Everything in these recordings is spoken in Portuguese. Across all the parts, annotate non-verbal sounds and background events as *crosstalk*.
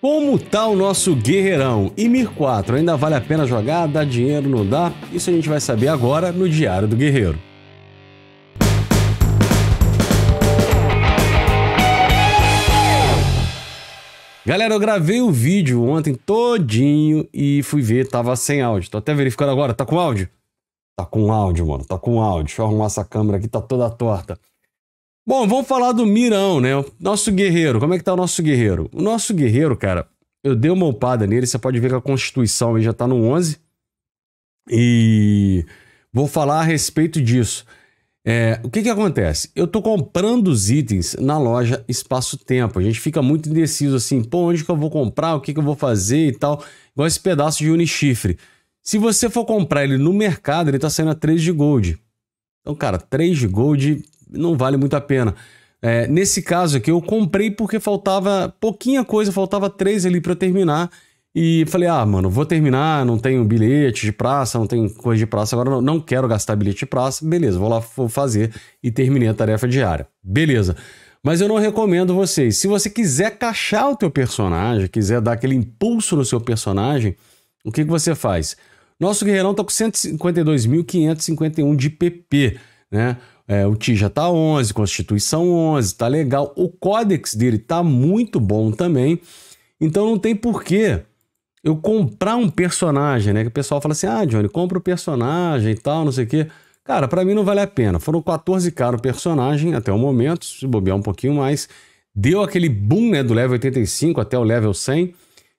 Como tá o nosso guerreirão? E Mir 4 ainda vale a pena jogar? Dá dinheiro? Não dá? Isso a gente vai saber agora no Diário do Guerreiro. Galera, eu gravei o vídeo ontem todinho e fui ver, tava sem áudio. Tô até verificando agora, tá com áudio? Tá com áudio, mano, tá com áudio. Deixa eu arrumar essa câmera aqui, tá toda torta. Bom, vamos falar do Mirão, né? Nosso guerreiro. Como é que tá o nosso guerreiro? O nosso guerreiro, cara, eu dei uma upada nele. Você pode ver que a Constituição aí já tá no 11. E vou falar a respeito disso. É, o que que acontece? Eu tô comprando os itens na loja Espaço-Tempo. A gente fica muito indeciso assim, pô, onde que eu vou comprar? O que que eu vou fazer e tal. Igual esse pedaço de Unichifre. Se você for comprar ele no mercado, ele tá saindo a 3 de gold. Então, cara, 3 de gold não vale muito a pena. É, nesse caso aqui, eu comprei porque faltava pouquinha coisa, faltava três ali para terminar. E falei, ah, mano, vou terminar, não tenho bilhete de praça, não tenho coisa de praça agora, não, não quero gastar bilhete de praça. Beleza, vou lá vou fazer e terminei a tarefa diária. Beleza. Mas eu não recomendo vocês. Se você quiser cachar o teu personagem, quiser dar aquele impulso no seu personagem, o que, que você faz? Nosso guerreirão tá com 152.551 de PP, né? É, o Tija tá 11, Constituição 11, tá legal. O códex dele tá muito bom também. Então não tem porquê eu comprar um personagem, né? Que o pessoal fala assim: ah, Johnny, compra o personagem e tal, não sei o quê. Cara, para mim não vale a pena. Foram 14 caros personagem até o momento, se bobear um pouquinho mais. Deu aquele boom, né, do level 85 até o level 100.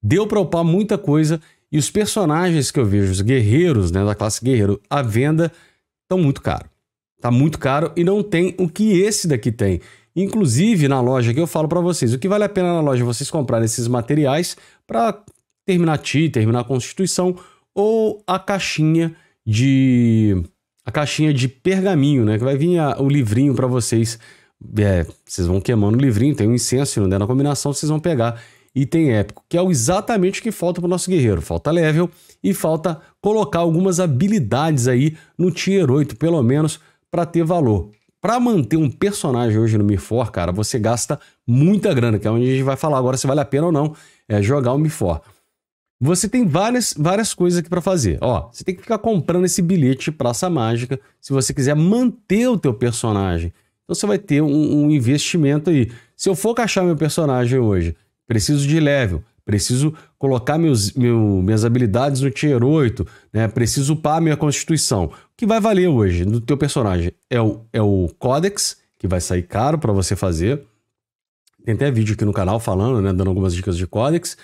Deu para upar muita coisa e os personagens que eu vejo, os guerreiros, né, da classe guerreiro, à venda, estão muito caros. Tá muito caro e não tem o que esse daqui tem. Inclusive, na loja que eu falo para vocês, o que vale a pena na loja é vocês comprarem esses materiais para terminar TI, terminar a Constituição ou a caixinha de a caixinha de pergaminho, né, que vai vir a, o livrinho para vocês. É, vocês vão queimando o livrinho, tem um incenso, não der na combinação, vocês vão pegar item épico, que é exatamente o que falta pro nosso guerreiro. Falta level e falta colocar algumas habilidades aí no tier 8, pelo menos para ter valor. Para manter um personagem hoje no Mifor, cara, você gasta muita grana, que é onde a gente vai falar agora se vale a pena ou não é, jogar o Mifor. Você tem várias, várias coisas aqui para fazer. Ó, você tem que ficar comprando esse bilhete praça mágica se você quiser manter o teu personagem. Então você vai ter um, um investimento aí. Se eu for caixar meu personagem hoje, preciso de level, Preciso colocar meus, meu, minhas habilidades no tier 8, né? Preciso upar minha constituição. O que vai valer hoje do teu personagem é o, é o Codex, que vai sair caro para você fazer. Tem até vídeo aqui no canal falando, né? Dando algumas dicas de Codex.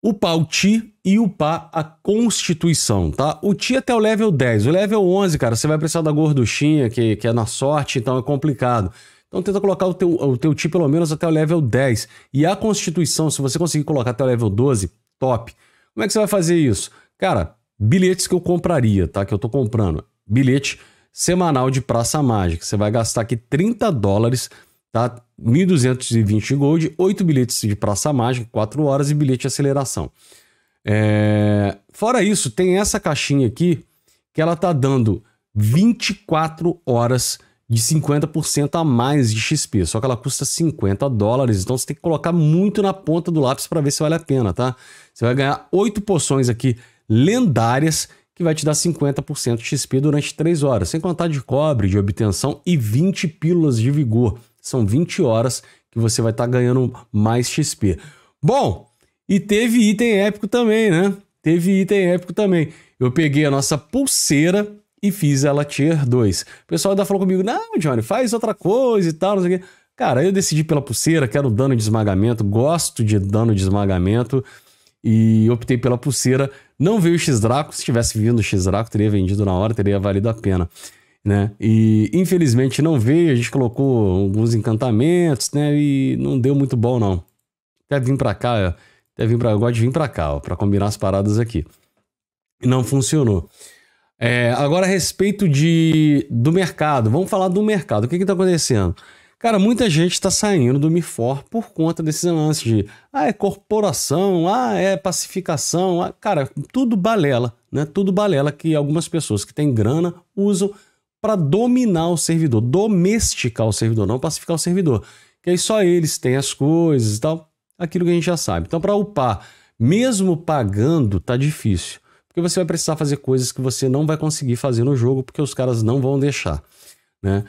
Upar o Ti e upar a Constituição, tá? O Ti até o level 10. O level 11, cara, você vai precisar da gorduchinha, que, que é na sorte, então é complicado. Então tenta colocar o teu, o teu ti pelo menos até o level 10. E a constituição, se você conseguir colocar até o level 12, top. Como é que você vai fazer isso? Cara, bilhetes que eu compraria, tá? Que eu tô comprando. Bilhete semanal de Praça Mágica. Você vai gastar aqui 30 dólares, tá? 1.220 gold, 8 bilhetes de Praça Mágica, 4 horas e bilhete de aceleração. É... Fora isso, tem essa caixinha aqui que ela tá dando 24 horas de de 50% a mais de XP, só que ela custa 50 dólares, então você tem que colocar muito na ponta do lápis para ver se vale a pena, tá? Você vai ganhar 8 poções aqui lendárias que vai te dar 50% de XP durante 3 horas, sem contar de cobre, de obtenção e 20 pílulas de vigor. São 20 horas que você vai estar tá ganhando mais XP. Bom, e teve item épico também, né? Teve item épico também. Eu peguei a nossa pulseira e fiz ela tier 2. O pessoal ainda falou comigo: não, Johnny, faz outra coisa e tal, não sei o quê. Cara, eu decidi pela pulseira, quero dano de esmagamento, gosto de dano de esmagamento e optei pela pulseira. Não veio o X-Draco, se tivesse vindo o X-Draco, teria vendido na hora, teria valido a pena. Né? E infelizmente não veio, a gente colocou alguns encantamentos, né? E não deu muito bom, não. Até vim pra cá, até vim pra, eu gosto de vir pra cá, ó, pra combinar as paradas aqui. E não funcionou. É, agora, a respeito de, do mercado, vamos falar do mercado. O que está acontecendo? Cara, muita gente está saindo do MIFOR por conta desses lances de ah, é corporação, ah, é pacificação, ah, cara, tudo balela, né? Tudo balela que algumas pessoas que têm grana usam para dominar o servidor, domesticar o servidor, não pacificar o servidor. Que aí só eles têm as coisas e tal, aquilo que a gente já sabe. Então, para upar, mesmo pagando, tá difícil porque você vai precisar fazer coisas que você não vai conseguir fazer no jogo, porque os caras não vão deixar, né?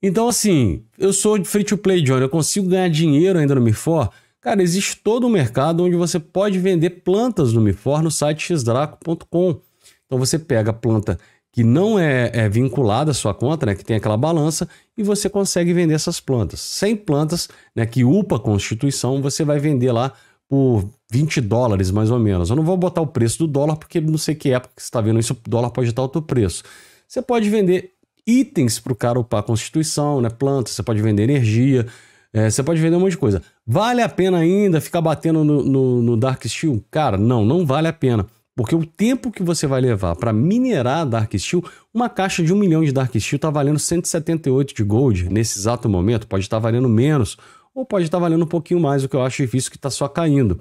Então, assim, eu sou free to play, John, eu consigo ganhar dinheiro ainda no MIFOR? Cara, existe todo um mercado onde você pode vender plantas no MIFOR no site xdraco.com. Então você pega a planta que não é, é, vinculada à sua conta, né, que tem aquela balança, e você consegue vender essas plantas. Sem plantas né, que upa a constituição, você vai vender lá por 20 dólares, mais ou menos. Eu não vou botar o preço do dólar, porque não sei que época que você está vendo isso, o dólar pode estar outro preço. Você pode vender itens para o cara upar a constituição, né? plantas, você pode vender energia, é, você pode vender um monte de coisa. Vale a pena ainda ficar batendo no, no, no Dark Steel? Cara, não, não vale a pena. Porque o tempo que você vai levar para minerar Dark Steel, uma caixa de um milhão de Dark Steel está valendo 178 de gold nesse exato momento, pode estar tá valendo menos ou pode estar valendo um pouquinho mais, o que eu acho difícil que está só caindo.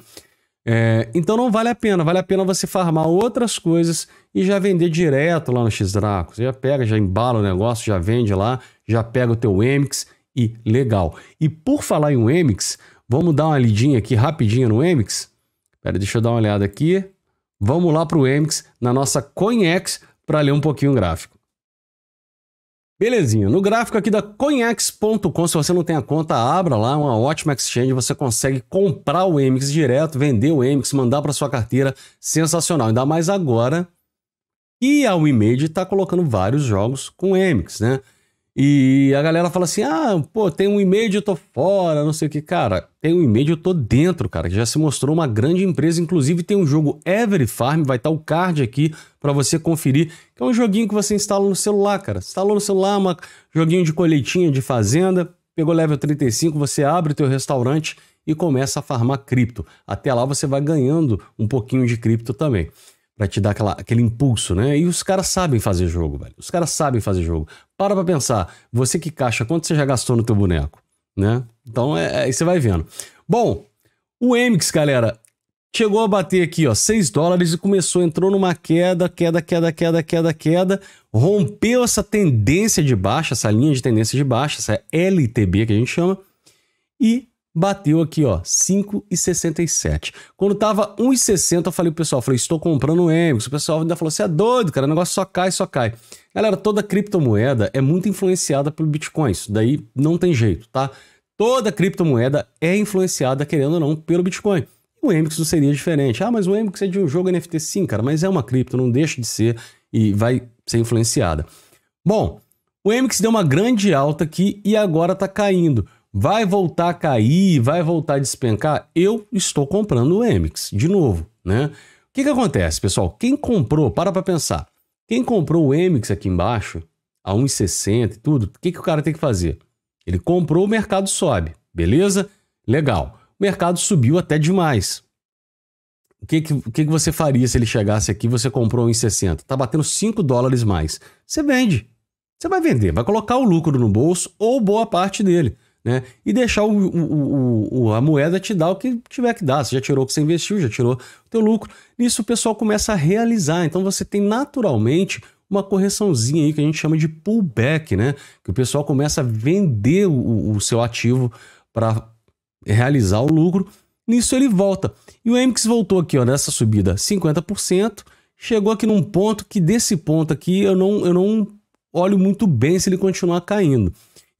É, então não vale a pena, vale a pena você farmar outras coisas e já vender direto lá no X-Draco. Você já pega, já embala o negócio, já vende lá, já pega o teu Emix e legal. E por falar em um Emix, vamos dar uma lidinha aqui rapidinho no Emix? Pera, deixa eu dar uma olhada aqui. Vamos lá para o Emix na nossa CoinEx para ler um pouquinho o gráfico. Belezinha, no gráfico aqui da Coinex.com, se você não tem a conta, abra lá, é uma ótima exchange, você consegue comprar o Emix direto, vender o Emix, mandar para sua carteira, sensacional. Ainda mais agora que a WeMade está colocando vários jogos com Emix, né? E a galera fala assim: ah, pô, tem um e-mail eu tô fora, não sei o que. Cara, tem um e-mail eu tô dentro, cara, que já se mostrou uma grande empresa. Inclusive, tem um jogo Every Farm, vai estar tá o card aqui para você conferir, que é um joguinho que você instala no celular, cara. Instalou no celular, um joguinho de colheitinha de fazenda, pegou level 35, você abre o teu restaurante e começa a farmar cripto. Até lá você vai ganhando um pouquinho de cripto também para te dar aquela, aquele impulso, né? E os caras sabem fazer jogo, velho. Os caras sabem fazer jogo. Para pra pensar. Você que caixa, quanto você já gastou no teu boneco? Né? Então, é, é, você vai vendo. Bom, o Emix, galera, chegou a bater aqui, ó, 6 dólares e começou, entrou numa queda, queda, queda, queda, queda, queda, rompeu essa tendência de baixa, essa linha de tendência de baixa, essa LTB que a gente chama, e bateu aqui, ó, 5,67. Quando tava 1,60, eu falei pro pessoal, falei, estou comprando o Emix. O pessoal ainda falou, você assim, é doido, cara, o negócio só cai, só cai. Galera, toda criptomoeda é muito influenciada pelo Bitcoin, isso daí não tem jeito, tá? Toda criptomoeda é influenciada, querendo ou não, pelo Bitcoin. O Emix não seria diferente. Ah, mas o Emix é de um jogo NFT, sim, cara, mas é uma cripto, não deixa de ser e vai ser influenciada. Bom, o Emix deu uma grande alta aqui e agora tá caindo. Vai voltar a cair, vai voltar a despencar? Eu estou comprando o Emix, de novo, né? O que, que acontece, pessoal? Quem comprou, para para pensar. Quem comprou o Emix aqui embaixo, a 1,60 e tudo, o que, que o cara tem que fazer? Ele comprou, o mercado sobe, beleza? Legal. O mercado subiu até demais. O que, que, o que, que você faria se ele chegasse aqui e você comprou 1,60? Tá batendo 5 dólares mais. Você vende. Você vai vender, vai colocar o lucro no bolso ou boa parte dele né? E deixar o, o, o, a moeda te dar o que tiver que dar. Você já tirou o que você investiu, já tirou o teu lucro. Nisso o pessoal começa a realizar. Então você tem naturalmente uma correçãozinha aí que a gente chama de pullback, né? Que o pessoal começa a vender o, o seu ativo para realizar o lucro. Nisso ele volta. E o MX voltou aqui, ó, nessa subida, 50%. Chegou aqui num ponto que desse ponto aqui eu não, eu não olho muito bem se ele continuar caindo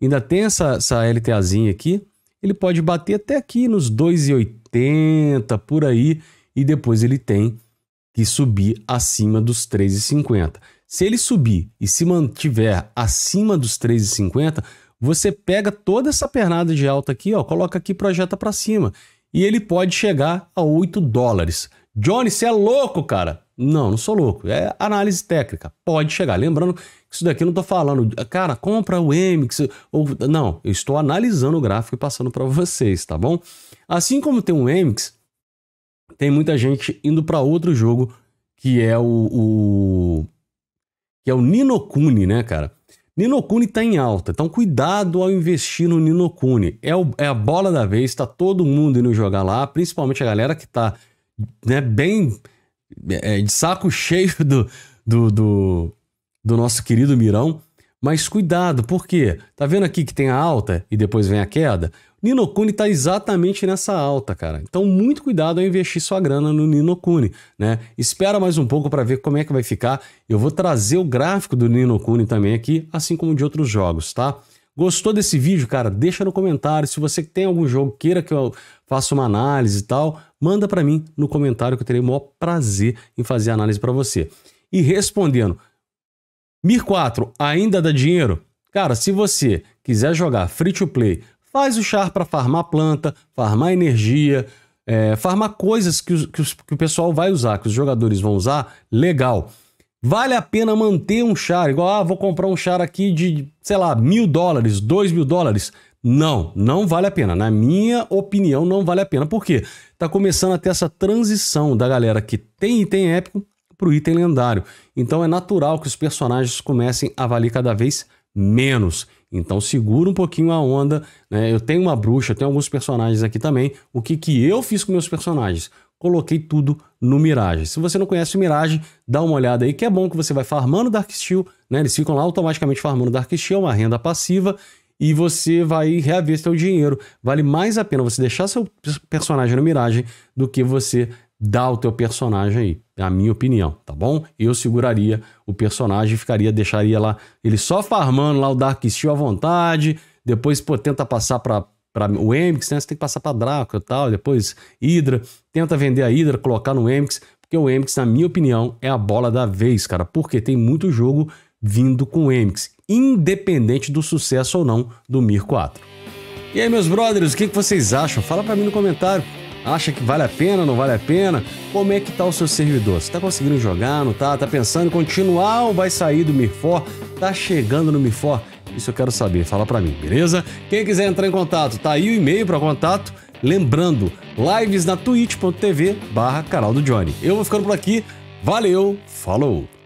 ainda tem essa, essa LTAzinha aqui, ele pode bater até aqui nos 2,80 por aí e depois ele tem que subir acima dos 3,50. Se ele subir e se mantiver acima dos 3,50, você pega toda essa pernada de alta aqui, ó, coloca aqui projeta para cima e ele pode chegar a 8 dólares. Johnny, você é louco, cara! Não, não sou louco. É análise técnica. Pode chegar. Lembrando isso daqui eu não tô falando, cara, compra o Emix. Ou, não, eu estou analisando o gráfico e passando para vocês, tá bom? Assim como tem um Emix, tem muita gente indo para outro jogo que é o, o que é o Ninokuni, né, cara? Ninokuni está em alta, então cuidado ao investir no Ninokuni. É, é a bola da vez, está todo mundo indo jogar lá, principalmente a galera que está né, bem é, de saco *laughs* cheio do, do, do, do nosso querido Mirão. Mas cuidado, por quê? Tá vendo aqui que tem a alta e depois vem a queda? Ninokuni está exatamente nessa alta, cara. Então, muito cuidado ao investir sua grana no Ninokuni, né? Espera mais um pouco para ver como é que vai ficar. Eu vou trazer o gráfico do Ninokuni também aqui, assim como de outros jogos, tá? Gostou desse vídeo, cara? Deixa no comentário. Se você tem algum jogo queira que eu faça uma análise e tal, manda para mim no comentário que eu terei o maior prazer em fazer a análise para você. E respondendo, Mir 4 ainda dá dinheiro? Cara, se você quiser jogar free to play, faz o char para farmar planta, farmar energia, é, farmar coisas que, os, que, os, que o pessoal vai usar, que os jogadores vão usar, legal. Vale a pena manter um char, igual, ah, vou comprar um char aqui de, sei lá, mil dólares, dois mil dólares. Não, não vale a pena. Na minha opinião, não vale a pena. Por quê? Tá começando até essa transição da galera que tem item épico para o item lendário. Então é natural que os personagens comecem a valer cada vez menos. Então segura um pouquinho a onda. Né? Eu tenho uma bruxa, tenho alguns personagens aqui também. O que, que eu fiz com meus personagens? Coloquei tudo no Mirage. Se você não conhece o Mirage, dá uma olhada aí, que é bom que você vai farmando Dark Steel, né? Eles ficam lá automaticamente farmando Dark Steel, uma renda passiva, e você vai reaver seu dinheiro. Vale mais a pena você deixar seu personagem no Mirage do que você dá o teu personagem aí. É a minha opinião, tá bom? Eu seguraria o personagem, ficaria, deixaria lá ele só farmando lá o Dark Steel à vontade. Depois, pô, tenta passar pra, pra o Emix, né? Você tem que passar pra Draco e tal. Depois, Hydra. Tenta vender a Hydra, colocar no Emix. Porque o Emix, na minha opinião, é a bola da vez, cara. Porque tem muito jogo vindo com o Emix, independente do sucesso ou não do Mir 4. E aí, meus brothers, o que vocês acham? Fala para mim no comentário. Acha que vale a pena, não vale a pena? Como é que tá o seu servidor? Você tá conseguindo jogar, não tá? Tá pensando em continuar ou vai sair do Mirfor? Tá chegando no Mirfor? Isso eu quero saber, fala para mim, beleza? Quem quiser entrar em contato, tá aí o e-mail para contato. Lembrando, lives na twitch.tv barra canal do Johnny. Eu vou ficando por aqui, valeu, falou!